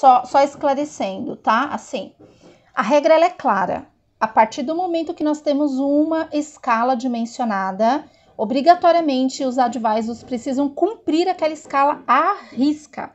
Só, só esclarecendo, tá? Assim, a regra é clara. A partir do momento que nós temos uma escala dimensionada, obrigatoriamente os advisors precisam cumprir aquela escala à risca.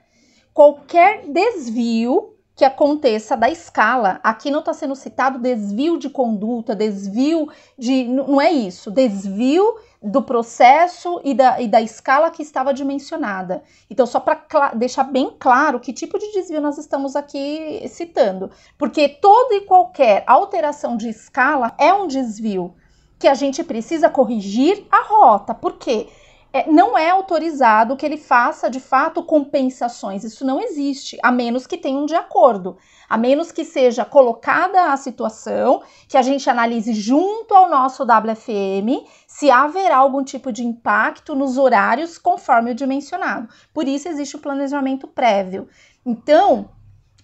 Qualquer desvio que aconteça da escala. Aqui não está sendo citado desvio de conduta, desvio de. Não é isso. Desvio do processo e da, e da escala que estava dimensionada. Então, só para deixar bem claro que tipo de desvio nós estamos aqui citando. Porque toda e qualquer alteração de escala é um desvio que a gente precisa corrigir a rota. Por quê? é, não é autorizado que ele faça de fato compensações. Isso não existe, a menos que tenha um de acordo, a menos que seja colocada a situação, que a gente analise junto ao nosso WFM se haverá algum tipo de impacto nos horários conforme o dimensionado. Por isso existe o planejamento prévio. Então,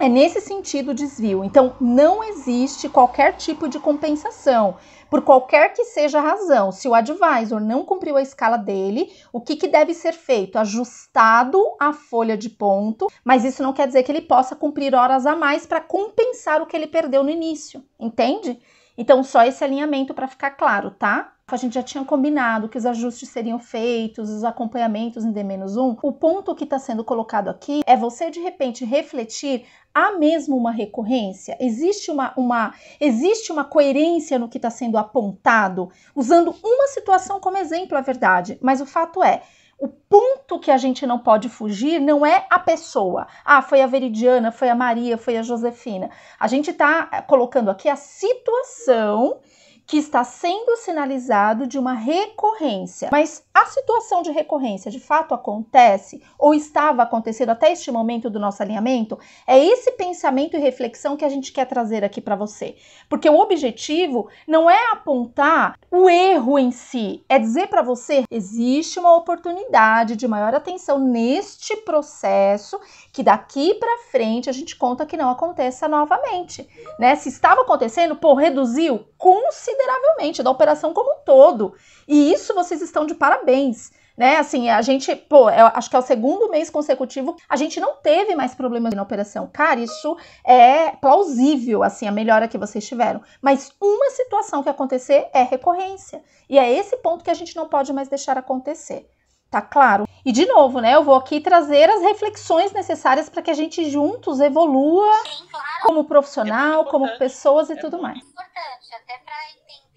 é nesse sentido o desvio. Então, não existe qualquer tipo de compensação, por qualquer que seja a razão. Se o advisor não cumpriu a escala dele, o que, que deve ser feito? Ajustado a folha de ponto, mas isso não quer dizer que ele possa cumprir horas a mais para compensar o que ele perdeu no início, entende? Então, só esse alinhamento para ficar claro, tá? a gente já tinha combinado que os ajustes seriam feitos, os acompanhamentos em D-1, o ponto que está sendo colocado aqui é você de repente refletir há mesmo uma recorrência? Existe uma, uma, existe uma coerência no que está sendo apontado? Usando uma situação como exemplo, é verdade, mas o fato é. O ponto que a gente não pode fugir não é a pessoa. Ah, foi a Veridiana, foi a Maria, foi a Josefina. A gente está eh, colocando aqui a situação que está sendo sinalizado de uma recorrência. Mas a situação de recorrência de fato acontece ou estava acontecendo até este momento do nosso alinhamento? É esse pensamento e reflexão que a gente quer trazer aqui para você. Porque o objetivo não é apontar o erro em si, é dizer para você: existe uma oportunidade de maior atenção neste processo que daqui para frente a gente conta que não aconteça novamente, né? Se estava acontecendo, pô, reduziu consideravelmente consideravelmente, da operação como um todo. E isso vocês estão de parabéns. Né, assim, a gente, pô, é, acho que é o segundo mês consecutivo, a gente não teve mais problemas na operação. Cara, isso é plausível, assim, a melhora que vocês tiveram. Mas uma situação que acontecer é recorrência. E é esse ponto que a gente não pode mais deixar acontecer tá claro? E de novo, né? Eu vou aqui trazer as reflexões necessárias para que a gente juntos evolua Sim, claro. como profissional, é como pessoas e é tudo mais. Importante, até para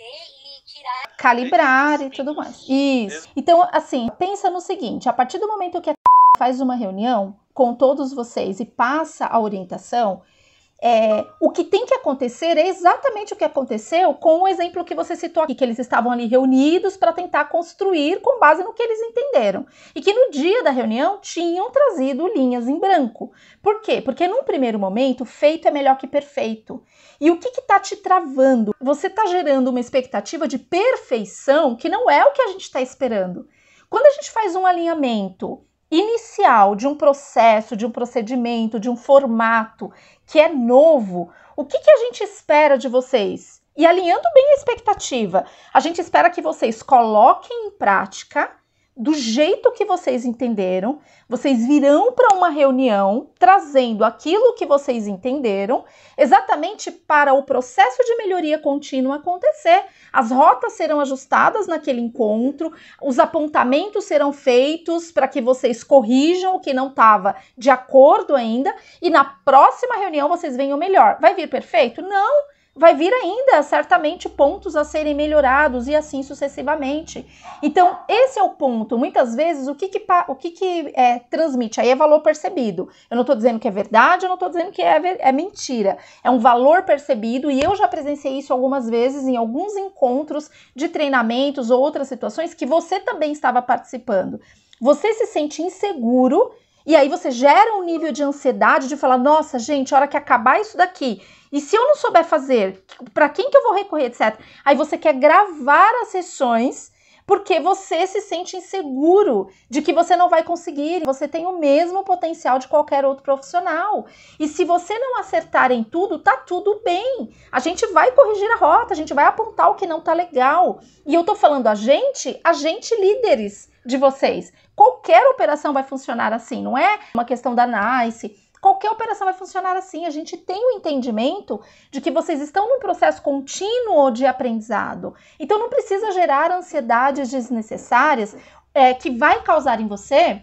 e tirar. Calibrar e tudo mais. Isso. Então, assim, pensa no seguinte: a partir do momento que a faz uma reunião com todos vocês e passa a orientação, é, o que tem que acontecer é exatamente o que aconteceu com o exemplo que você citou aqui, que eles estavam ali reunidos para tentar construir com base no que eles entenderam. E que no dia da reunião tinham trazido linhas em branco. Por quê? Porque num primeiro momento, feito é melhor que perfeito. E o que está te travando? Você está gerando uma expectativa de perfeição que não é o que a gente está esperando. Quando a gente faz um alinhamento inicial de um processo, de um procedimento, de um formato que é novo, o que, que a gente espera de vocês? E alinhando bem a expectativa, a gente espera que vocês coloquem em prática do jeito que vocês entenderam. Vocês virão para uma reunião trazendo aquilo que vocês entenderam, exatamente para o processo de melhoria contínua acontecer. As rotas serão ajustadas naquele encontro, os apontamentos serão feitos para que vocês corrijam o que não estava de acordo ainda e na próxima reunião vocês venham melhor. Vai vir perfeito? Não! vai vir ainda certamente pontos a serem melhorados e assim sucessivamente. Então, esse é o ponto. Muitas vezes, o que, que, o que, que é, transmite aí é valor percebido. Eu não estou dizendo que é verdade, eu não estou dizendo que é, é mentira. É um valor percebido e eu já presenciei isso algumas vezes em alguns encontros de treinamentos ou outras situações que você também estava participando. Você se sente inseguro e aí você gera um nível de ansiedade de falar: nossa, gente, a hora que acabar isso daqui e se eu não souber fazer, para quem que eu vou recorrer, etc. Aí você quer gravar as sessões porque você se sente inseguro de que você não vai conseguir, você tem o mesmo potencial de qualquer outro profissional. E se você não acertar em tudo, tá tudo bem. A gente vai corrigir a rota, a gente vai apontar o que não tá legal. E eu tô falando a gente, a gente líderes de vocês. Qualquer operação vai funcionar assim, não é uma questão da NICE, qualquer operação vai funcionar assim. A gente tem o entendimento de que vocês estão num processo contínuo de aprendizado. Então não precisa gerar ansiedades desnecessárias é, que vai causar em você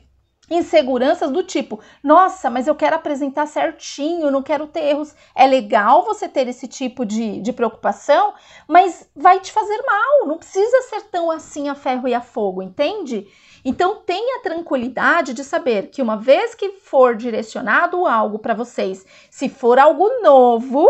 inseguranças do tipo: nossa, mas eu quero apresentar certinho, não quero ter erros. É legal você ter esse tipo de, de preocupação, mas vai te fazer mal, não precisa ser tão assim a ferro e a fogo, entende? Então tenha tranquilidade de saber que uma vez que for direcionado algo para vocês, se for algo novo,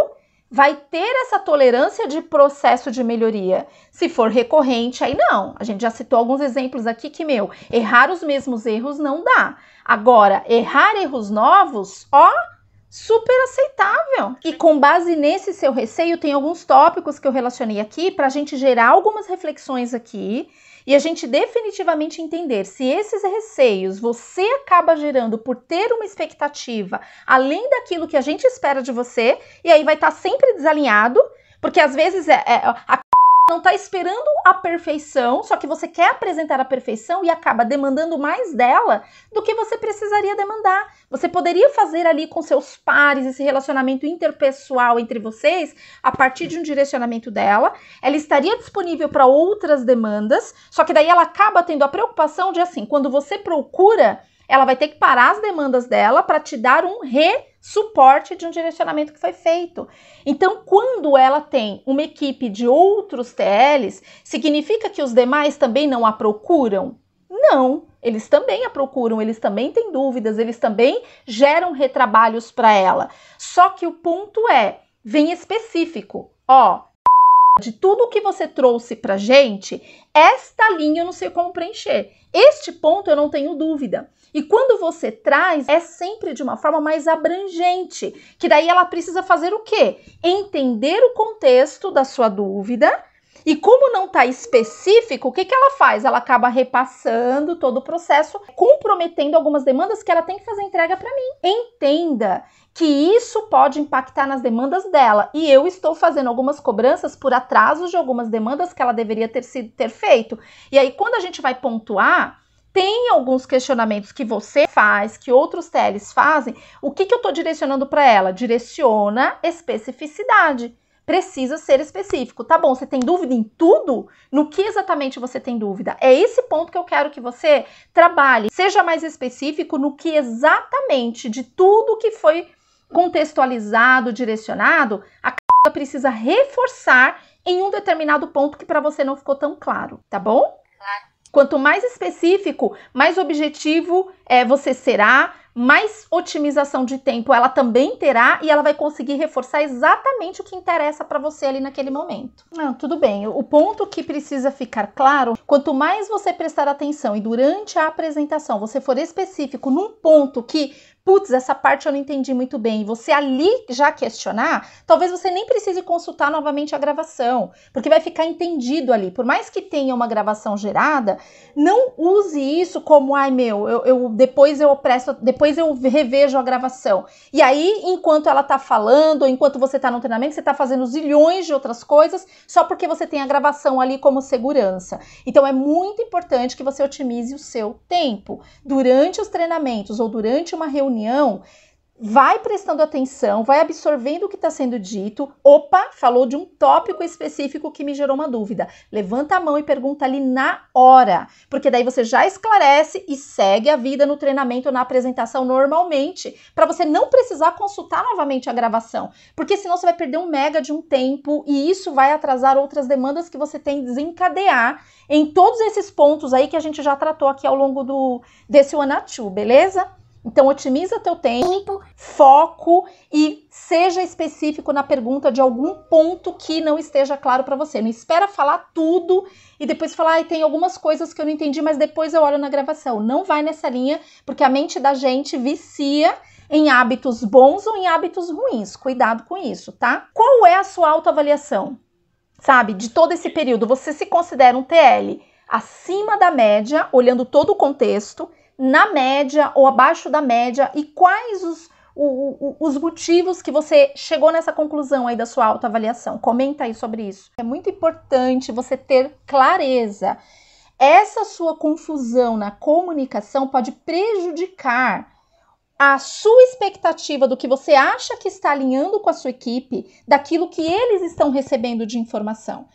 vai ter essa tolerância de processo de melhoria. Se for recorrente, aí não. A gente já citou alguns exemplos aqui que, meu, errar os mesmos erros não dá. Agora, errar erros novos, ó, super aceitável. E com base nesse seu receio, tem alguns tópicos que eu relacionei aqui para a gente gerar algumas reflexões aqui e a gente definitivamente entender se esses receios você acaba gerando por ter uma expectativa além daquilo que a gente espera de você, e aí vai estar tá sempre desalinhado, porque às vezes é, é a não está esperando a perfeição, só que você quer apresentar a perfeição e acaba demandando mais dela do que você precisaria demandar. Você poderia fazer ali com seus pares esse relacionamento interpessoal entre vocês a partir de um direcionamento dela. Ela estaria disponível para outras demandas, só que daí ela acaba tendo a preocupação de assim, quando você procura, ela vai ter que parar as demandas dela para te dar um re suporte de um direcionamento que foi feito. Então, quando ela tem uma equipe de outros TLs, significa que os demais também não a procuram? Não, eles também a procuram, eles também têm dúvidas, eles também geram retrabalhos para ela. Só que o ponto é, vem específico. Ó, de tudo que você trouxe pra gente, esta linha eu não sei como preencher. Este ponto eu não tenho dúvida. E quando você traz, é sempre de uma forma mais abrangente, que daí ela precisa fazer o quê? Entender o contexto da sua dúvida e como não está específico, o que, que ela faz? Ela acaba repassando todo o processo, comprometendo algumas demandas que ela tem que fazer entrega para mim. Entenda que isso pode impactar nas demandas dela. E eu estou fazendo algumas cobranças por atrasos de algumas demandas que ela deveria ter, sido, ter feito. E aí, quando a gente vai pontuar, tem alguns questionamentos que você faz, que outros TLs fazem, o que, que eu estou direcionando para ela? Direciona especificidade precisa ser específico. Tá bom, você tem dúvida em tudo? No que exatamente você tem dúvida? É esse ponto que eu quero que você trabalhe. Seja mais específico no que exatamente de tudo que foi contextualizado, direcionado, a c... precisa reforçar em um determinado ponto que para você não ficou tão claro, tá bom? Claro. Quanto mais específico, mais objetivo é, você será, mais otimização de tempo ela também terá e ela vai conseguir reforçar exatamente o que interessa para você ali naquele momento. Não, ah, tudo bem, o ponto que precisa ficar claro, quanto mais você prestar atenção e durante a apresentação você for específico num ponto que putz, essa parte eu não entendi muito bem, você ali já questionar, talvez você nem precise consultar novamente a gravação, porque vai ficar entendido ali. Por mais que tenha uma gravação gerada, não use isso como, ai meu, eu, eu depois eu presto, depois eu revejo a gravação. E aí, enquanto ela tá falando, ou enquanto você tá no treinamento, você tá fazendo zilhões de outras coisas, só porque você tem a gravação ali como segurança. Então é muito importante que você otimize o seu tempo durante os treinamentos ou durante uma reunião reunião, vai prestando atenção, vai absorvendo o que está sendo dito. Opa, falou de um tópico específico que me gerou uma dúvida. Levanta a mão e pergunta ali na hora, porque daí você já esclarece e segue a vida no treinamento, na apresentação normalmente, para você não precisar consultar novamente a gravação, porque senão você vai perder um mega de um tempo e isso vai atrasar outras demandas que você tem desencadear em todos esses pontos aí que a gente já tratou aqui ao longo do desse One beleza? Então otimiza teu tempo, foco e seja específico na pergunta de algum ponto que não esteja claro para você. Não espera falar tudo e depois falar, ai, ah, tem algumas coisas que eu não entendi, mas depois eu olho na gravação. Não vai nessa linha, porque a mente da gente vicia em hábitos bons ou em hábitos ruins. Cuidado com isso, tá? Qual é a sua autoavaliação? Sabe, de todo esse período, você se considera um TL acima da média, olhando todo o contexto, na média ou abaixo da média e quais os, o, o, os motivos que você chegou nessa conclusão aí da sua autoavaliação. Comenta aí sobre isso. É muito importante você ter clareza. Essa sua confusão na comunicação pode prejudicar a sua expectativa do que você acha que está alinhando com a sua equipe, daquilo que eles estão recebendo de informação.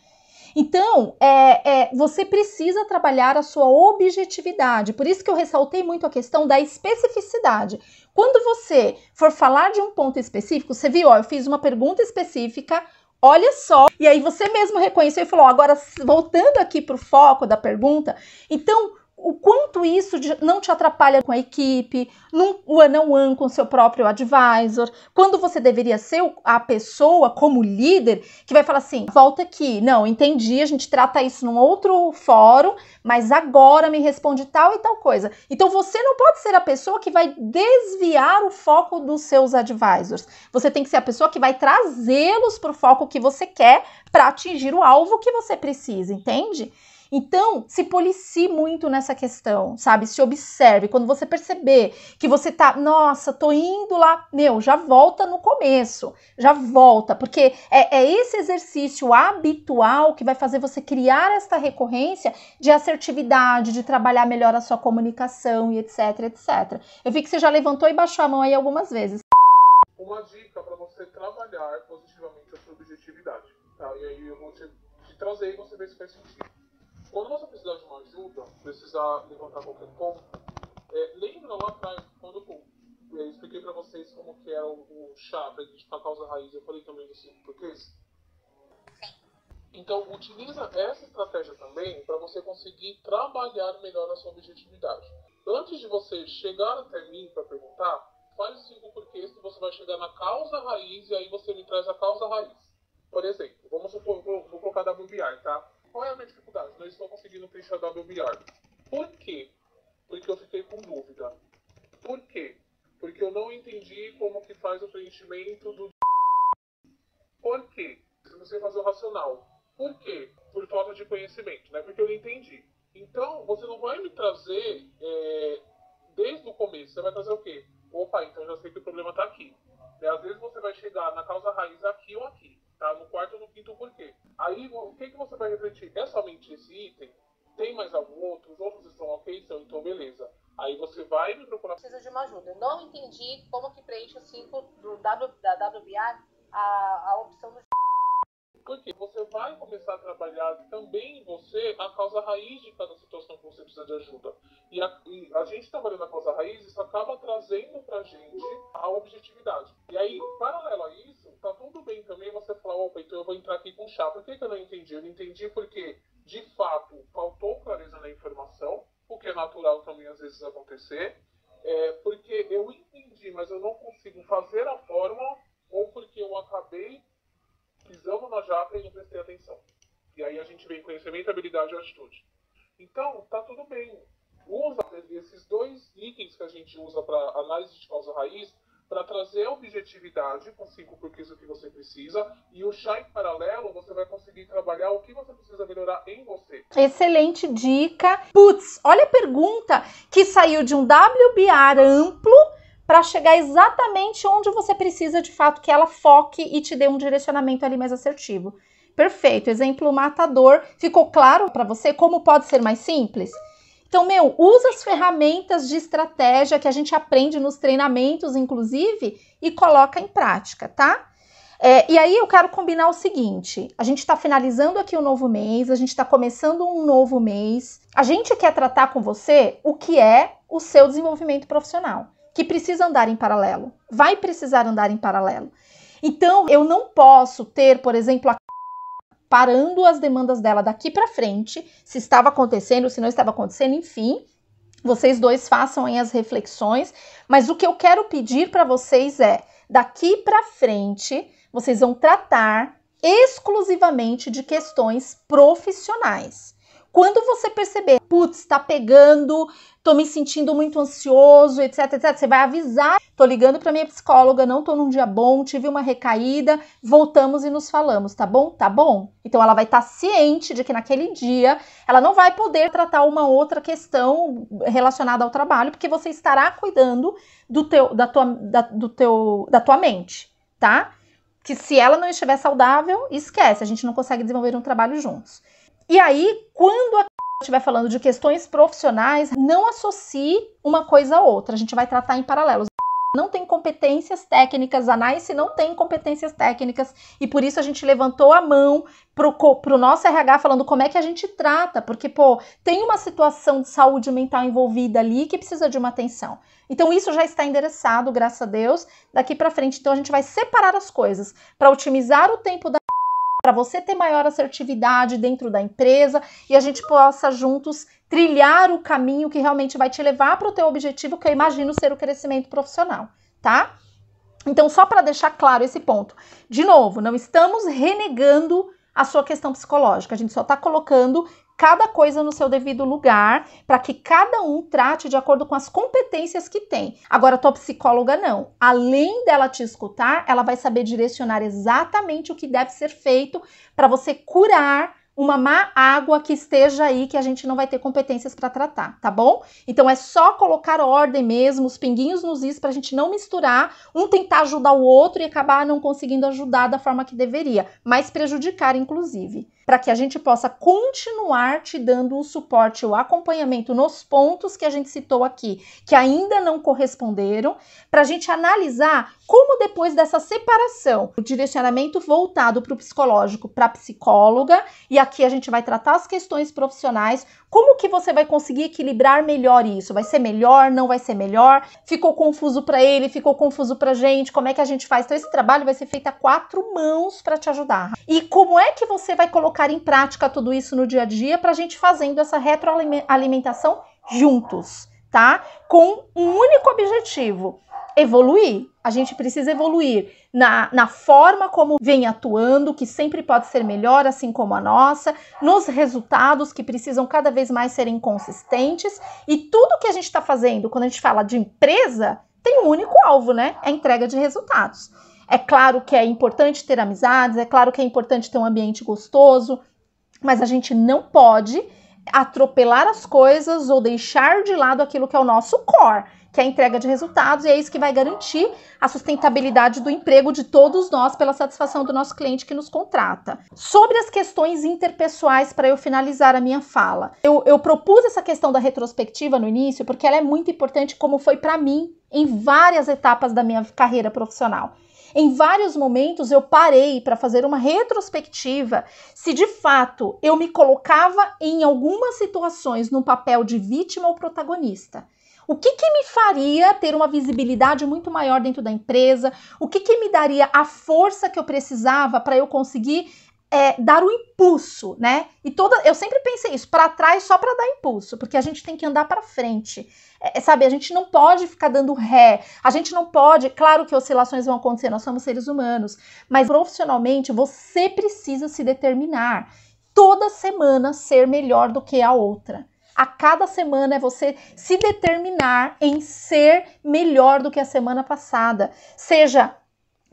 Então, é, é, você precisa trabalhar a sua objetividade. Por isso que eu ressaltei muito a questão da especificidade. Quando você for falar de um ponto específico, você viu, ó, eu fiz uma pergunta específica, Olha só, e aí você mesmo reconheceu e falou: ó, agora voltando aqui para o foco da pergunta, então o quanto isso não te atrapalha com a equipe, num one on one com seu próprio advisor, quando você deveria ser a pessoa como líder que vai falar assim: volta aqui, não, entendi, a gente trata isso num outro fórum, mas agora me responde tal e tal coisa. Então você não pode ser a pessoa que vai desviar o foco dos seus advisors. Você tem que ser a pessoa que vai trazê-los para o foco que você quer para atingir o alvo que você precisa, entende? Então, se policie muito nessa questão, sabe? Se observe. Quando você perceber que você tá, nossa, tô indo lá, meu, já volta no começo, já volta, porque é, é esse exercício habitual que vai fazer você criar esta recorrência de assertividade, de trabalhar melhor a sua comunicação e etc, etc. Eu vi que você já levantou e baixou a mão aí algumas vezes. Uma dica para você trabalhar positivamente a sua objetividade, tá? E aí eu vou te, te trazer e você ver se faz sentido. Quando você precisar de uma ajuda, precisar levantar qualquer ponto, é, lembra lá atrás, quando eu é, expliquei para vocês como que era é o, o chá para identificar a causa raiz, eu falei também dos em porquês? Então, utiliza essa estratégia também para você conseguir trabalhar melhor a sua objetividade. Antes de você chegar até mim para perguntar, faz os cinco porquês que você vai chegar na causa raiz e aí você me traz a causa raiz. Por exemplo, vamos supor, vou, vou colocar da BBI, tá? qual é a minha dificuldade? Não estou conseguindo preencher WBR. Por quê? Porque eu fiquei com dúvida. Por quê? Porque eu não entendi como que faz o preenchimento do... Por quê? Eu não sei fazer o racional. Por quê? Por falta de conhecimento, né? Porque eu não entendi. Então, você não vai me trazer é, desde o começo. Você vai trazer o quê? 5 do w, da WBA a, a opção do porque você vai começar a trabalhar também em você a causa raiz de cada situação que você precisa de ajuda. E a, e a gente trabalhando a causa raiz, isso acaba trazendo pra gente a objetividade. E aí, paralelo a isso, tá tudo bem também você falar, opa, então eu vou entrar aqui com chá. Por que, que eu não entendi? Eu não entendi porque, de fato, faltou clareza na informação, o que é natural também às vezes acontecer, é porque eu entendi mas eu não consigo fazer a fórmula ou porque eu acabei pisando na jaca e não prestei atenção. E aí a gente vem conhecimento, habilidade e atitude. Então, tá tudo bem. Usa esses dois itens que a gente usa para análise de causa raiz para trazer objetividade com cinco porquês o que você precisa e o chá em paralelo você vai conseguir trabalhar o que você precisa melhorar em você. Excelente dica. Putz, olha a pergunta que saiu de um WBR amplo para chegar exatamente onde você precisa de fato que ela foque e te dê um direcionamento ali mais assertivo. Perfeito, exemplo matador. Ficou claro para você como pode ser mais simples? Então, meu, usa as ferramentas de estratégia que a gente aprende nos treinamentos, inclusive, e coloca em prática, tá? É, e aí eu quero combinar o seguinte: a gente está finalizando aqui o um novo mês, a gente está começando um novo mês. A gente quer tratar com você o que é o seu desenvolvimento profissional que precisa andar em paralelo. Vai precisar andar em paralelo. Então, eu não posso ter, por exemplo, a parando as demandas dela daqui para frente, se estava acontecendo, se não estava acontecendo, enfim. Vocês dois façam aí as reflexões, mas o que eu quero pedir para vocês é, daqui para frente, vocês vão tratar exclusivamente de questões profissionais. Quando você perceber, putz, tá pegando, tô me sentindo muito ansioso, etc, etc, você vai avisar. Tô ligando para minha psicóloga, não tô num dia bom, tive uma recaída, voltamos e nos falamos, tá bom? Tá bom? Então ela vai estar tá ciente de que naquele dia ela não vai poder tratar uma outra questão relacionada ao trabalho, porque você estará cuidando do teu, da tua, da, do teu, da tua mente, tá? Que se ela não estiver saudável, esquece, a gente não consegue desenvolver um trabalho juntos. E aí, quando a estiver falando de questões profissionais, não associe uma coisa a outra. A gente vai tratar em paralelo. Não tem competências técnicas, a NICE não tem competências técnicas, e por isso a gente levantou a mão pro, o nosso RH falando como é que a gente trata, porque, pô, tem uma situação de saúde mental envolvida ali que precisa de uma atenção. Então, isso já está endereçado, graças a Deus, daqui para frente. Então, a gente vai separar as coisas para otimizar o tempo da para você ter maior assertividade dentro da empresa e a gente possa juntos trilhar o caminho que realmente vai te levar para o teu objetivo, que eu imagino ser o crescimento profissional, tá? Então, só para deixar claro esse ponto. De novo, não estamos renegando a sua questão psicológica. A gente só está colocando cada coisa no seu devido lugar, para que cada um trate de acordo com as competências que tem. Agora, a tua psicóloga não. Além dela te escutar, ela vai saber direcionar exatamente o que deve ser feito para você curar uma má água que esteja aí que a gente não vai ter competências para tratar, tá bom? Então é só colocar ordem mesmo, os pinguinhos nos is para a gente não misturar, um tentar ajudar o outro e acabar não conseguindo ajudar da forma que deveria, mas prejudicar inclusive para que a gente possa continuar te dando o suporte, o acompanhamento nos pontos que a gente citou aqui, que ainda não corresponderam, para a gente analisar como depois dessa separação, o direcionamento voltado para o psicológico, para a psicóloga, e aqui a gente vai tratar as questões profissionais, como que você vai conseguir equilibrar melhor isso? Vai ser melhor? Não vai ser melhor? Ficou confuso para ele? Ficou confuso para gente? Como é que a gente faz? Então esse trabalho vai ser feito a quatro mãos para te ajudar. E como é que você vai colocar em prática tudo isso no dia a dia para a gente fazendo essa retroalimentação juntos, tá? Com um único objetivo evoluir. A gente precisa evoluir na, na forma como vem atuando, que sempre pode ser melhor, assim como a nossa, nos resultados que precisam cada vez mais serem consistentes. E tudo que a gente está fazendo quando a gente fala de empresa tem um único alvo, né? É a entrega de resultados. É claro que é importante ter amizades, é claro que é importante ter um ambiente gostoso, mas a gente não pode atropelar as coisas ou deixar de lado aquilo que é o nosso core que é a entrega de resultados, e é isso que vai garantir a sustentabilidade do emprego de todos nós pela satisfação do nosso cliente que nos contrata. Sobre as questões interpessoais, para eu finalizar a minha fala, eu, eu propus essa questão da retrospectiva no início porque ela é muito importante, como foi para mim em várias etapas da minha carreira profissional. Em vários momentos eu parei para fazer uma retrospectiva se de fato eu me colocava em algumas situações num papel de vítima ou protagonista. O que, que me faria ter uma visibilidade muito maior dentro da empresa? O que, que me daria a força que eu precisava para eu conseguir é, dar o impulso, né? E toda, eu sempre pensei isso, para trás só para dar impulso, porque a gente tem que andar para frente. É, é, sabe, a gente não pode ficar dando ré. A gente não pode, claro que oscilações vão acontecer, nós somos seres humanos, mas profissionalmente você precisa se determinar toda semana ser melhor do que a outra a cada semana é você se determinar em ser melhor do que a semana passada. Seja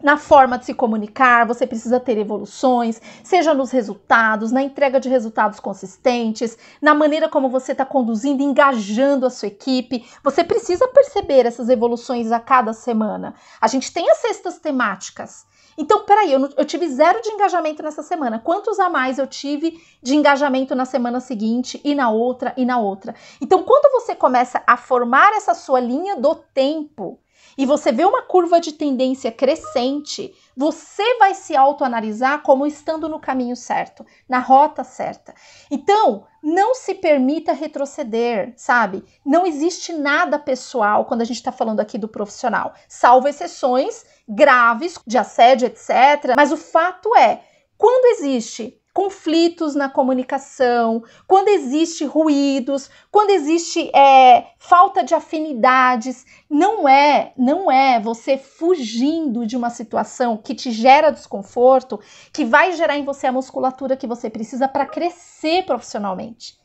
na forma de se comunicar, você precisa ter evoluções, seja nos resultados, na entrega de resultados consistentes, na maneira como você está conduzindo, engajando a sua equipe. Você precisa perceber essas evoluções a cada semana. A gente tem as cestas temáticas então, peraí, eu, eu tive zero de engajamento nessa semana. Quantos a mais eu tive de engajamento na semana seguinte e na outra e na outra? Então, quando você começa a formar essa sua linha do tempo e você vê uma curva de tendência crescente, você vai se autoanalisar como estando no caminho certo, na rota certa. Então, não se permita retroceder, sabe? Não existe nada pessoal quando a gente está falando aqui do profissional, salvo exceções graves de assédio, etc. Mas o fato é, quando existe conflitos na comunicação, quando existe ruídos, quando existe é, falta de afinidades, não é, não é você fugindo de uma situação que te gera desconforto, que vai gerar em você a musculatura que você precisa para crescer profissionalmente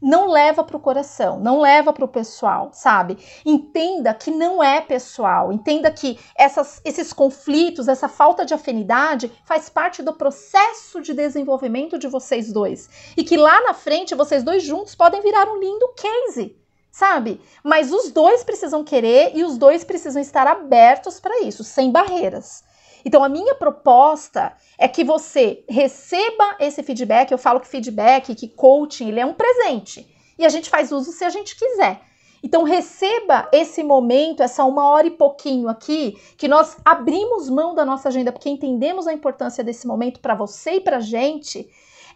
não leva para o coração, não leva para o pessoal, sabe? Entenda que não é pessoal, entenda que essas, esses conflitos, essa falta de afinidade faz parte do processo de desenvolvimento de vocês dois e que lá na frente vocês dois juntos podem virar um lindo case sabe? Mas os dois precisam querer e os dois precisam estar abertos para isso, sem barreiras. Então, a minha proposta é que você receba esse feedback. Eu falo que feedback, que coaching, ele é um presente. E a gente faz uso se a gente quiser. Então, receba esse momento, essa uma hora e pouquinho aqui, que nós abrimos mão da nossa agenda, porque entendemos a importância desse momento para você e para a gente.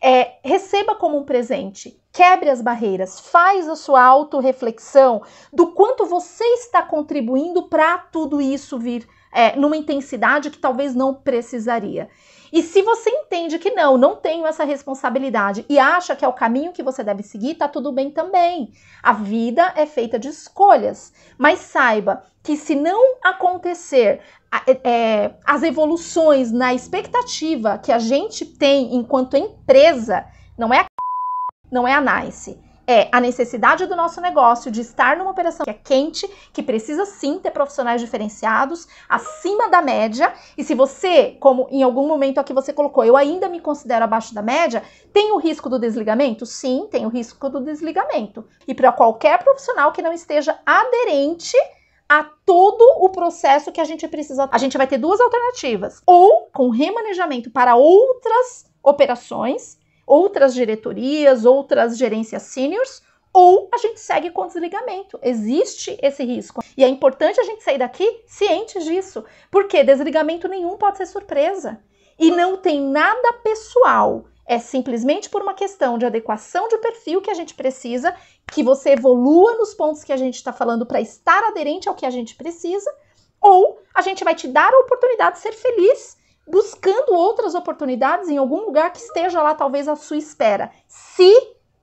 É, receba como um presente, quebre as barreiras, faz a sua autorreflexão do quanto você está contribuindo para tudo isso vir é, numa intensidade que talvez não precisaria. E se você entende que não, não tenho essa responsabilidade e acha que é o caminho que você deve seguir, tá tudo bem também. A vida é feita de escolhas, mas saiba que se não acontecer é, é, as evoluções na expectativa que a gente tem enquanto empresa, não é a não é a Nice é a necessidade do nosso negócio de estar numa operação que é quente, que precisa sim ter profissionais diferenciados, acima da média. E se você, como em algum momento aqui você colocou, eu ainda me considero abaixo da média, tem o risco do desligamento? Sim, tem o risco do desligamento. E para qualquer profissional que não esteja aderente a todo o processo que a gente precisa. A gente vai ter duas alternativas: ou com remanejamento para outras operações, outras diretorias, outras gerências seniors, ou a gente segue com desligamento. Existe esse risco. E é importante a gente sair daqui cientes disso, porque desligamento nenhum pode ser surpresa. E não tem nada pessoal. É simplesmente por uma questão de adequação de perfil que a gente precisa, que você evolua nos pontos que a gente está falando para estar aderente ao que a gente precisa, ou a gente vai te dar a oportunidade de ser feliz buscando outras oportunidades em algum lugar que esteja lá, talvez, à sua espera. Se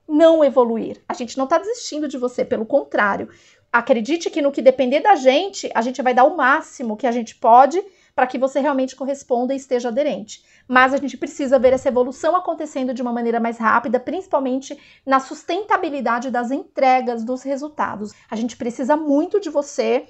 não evoluir, a gente não está desistindo de você, pelo contrário. Acredite que no que depender da gente, a gente vai dar o máximo que a gente pode para que você realmente corresponda e esteja aderente. Mas a gente precisa ver essa evolução acontecendo de uma maneira mais rápida, principalmente na sustentabilidade das entregas dos resultados. A gente precisa muito de você.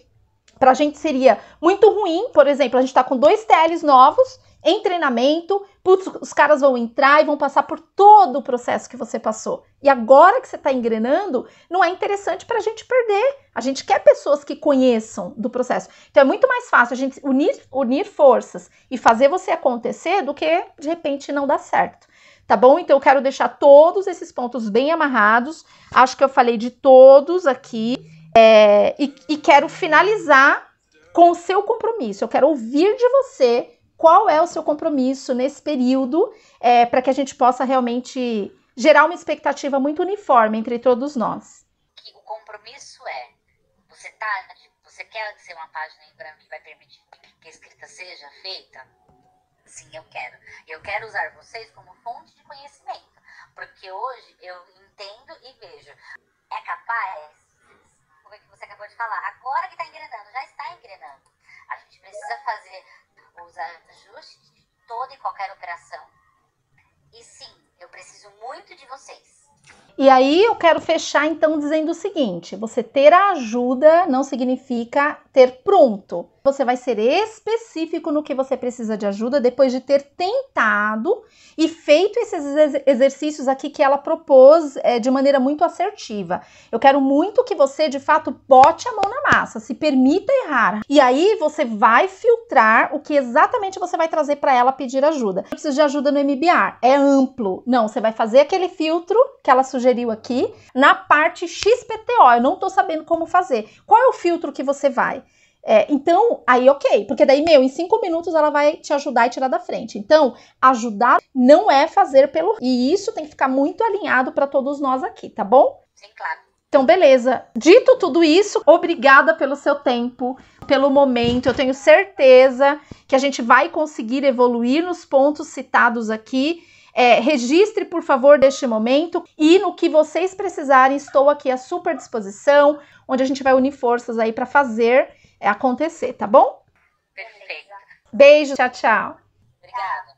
Para a gente seria muito ruim, por exemplo, a gente está com dois TLs novos em treinamento, putz, os caras vão entrar e vão passar por todo o processo que você passou. E agora que você está engrenando, não é interessante para a gente perder. A gente quer pessoas que conheçam do processo. Então é muito mais fácil a gente unir, unir forças e fazer você acontecer do que de repente não dar certo. Tá bom? Então eu quero deixar todos esses pontos bem amarrados. Acho que eu falei de todos aqui. É, e, e quero finalizar com o seu compromisso. Eu quero ouvir de você qual é o seu compromisso nesse período é, para que a gente possa realmente gerar uma expectativa muito uniforme entre todos nós. O compromisso é você tá, você quer ser uma página em branco que vai permitir que a escrita seja feita? Sim, eu quero. Eu quero usar vocês como fonte de conhecimento, porque hoje eu entendo e vejo. É capaz como é que você acabou de falar, agora que está engrenando, já está engrenando. A gente precisa fazer os ajustes, toda e qualquer operação. E sim, eu preciso muito de vocês. E aí eu quero fechar então dizendo o seguinte: você ter a ajuda não significa ter pronto. Você vai ser específico no que você precisa de ajuda depois de ter tentado e feito esses exercícios aqui que ela propôs é, de maneira muito assertiva. Eu quero muito que você, de fato, bote a mão na massa, se permita errar. E aí você vai filtrar o que exatamente você vai trazer para ela pedir ajuda. Eu preciso de ajuda no MBR. É amplo. Não, você vai fazer aquele filtro que ela sugeriu aqui na parte XPTO. Eu não estou sabendo como fazer. Qual é o filtro que você vai? É, então, aí ok, porque daí, meu, em cinco minutos ela vai te ajudar e tirar da frente. Então, ajudar não é fazer pelo. E isso tem que ficar muito alinhado para todos nós aqui, tá bom? Sim, claro. Então, beleza. Dito tudo isso, obrigada pelo seu tempo, pelo momento. Eu tenho certeza que a gente vai conseguir evoluir nos pontos citados aqui. É, registre, por favor, deste momento e no que vocês precisarem, estou aqui à super disposição, onde a gente vai unir forças aí para fazer acontecer, tá bom? Perfeito. Beijo, tchau, tchau. Obrigada.